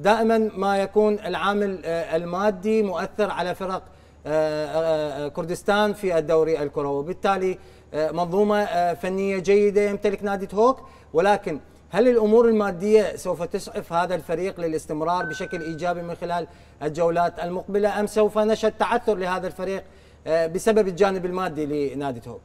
دائما ما يكون العامل آه، المادي مؤثر على فرق آه، آه، كردستان في الدوري الكروي وبالتالي منظومة فنية جيدة يمتلك نادي هوك ولكن هل الأمور المادية سوف تسعف هذا الفريق للاستمرار بشكل إيجابي من خلال الجولات المقبلة أم سوف نشهد تعثر لهذا الفريق بسبب الجانب المادي لنادي هوك؟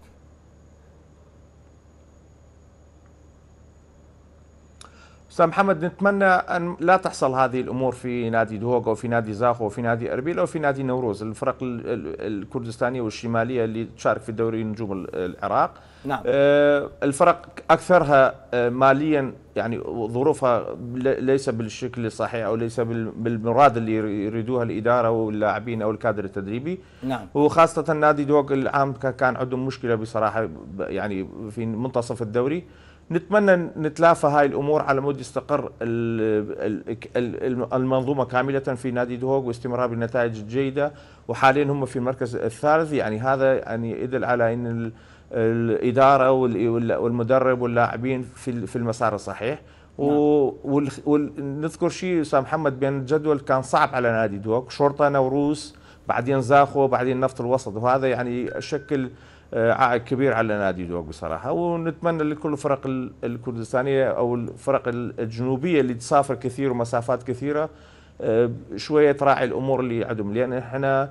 استاذ محمد نتمنى ان لا تحصل هذه الامور في نادي او وفي نادي زاخو وفي نادي اربيل وفي نادي نوروز الفرق الكردستانيه والشماليه اللي تشارك في دوري نجوم العراق نعم. آه، الفرق اكثرها آه، ماليا يعني ظروفها ليس بالشكل الصحيح او ليس بالمراد اللي يريدوها الاداره واللاعبين او الكادر التدريبي نعم وخاصه نادي دوغ العام كان عندهم مشكله بصراحه يعني في منتصف الدوري نتمنى نتلافى هاي الامور على مود يستقر المنظومه كامله في نادي دهوك واستمرار بالنتائج الجيده وحاليا هم في المركز الثالث يعني هذا يعني يدل على ان الاداره والمدرب واللاعبين في المسار الصحيح نعم. ونذكر شيء استاذ محمد بان الجدول كان صعب على نادي دوك شرطه نوروس بعدين زاخو بعدين نفط الوسط وهذا يعني شكل آه، عائق كبير على نادي دوق بصراحة ونتمنى لكل الفرق الكردستانية أو الفرق الجنوبية اللي تسافر كثير ومسافات كثيرة آه، شويه تراعي الامور اللي عندهم لان احنا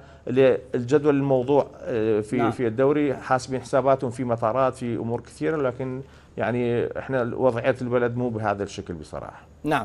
الجدول الموضوع آه، في نعم. في الدوري حاسبين حساباتهم في مطارات في امور كثيره لكن يعني احنا وضعيه البلد مو بهذا الشكل بصراحه نعم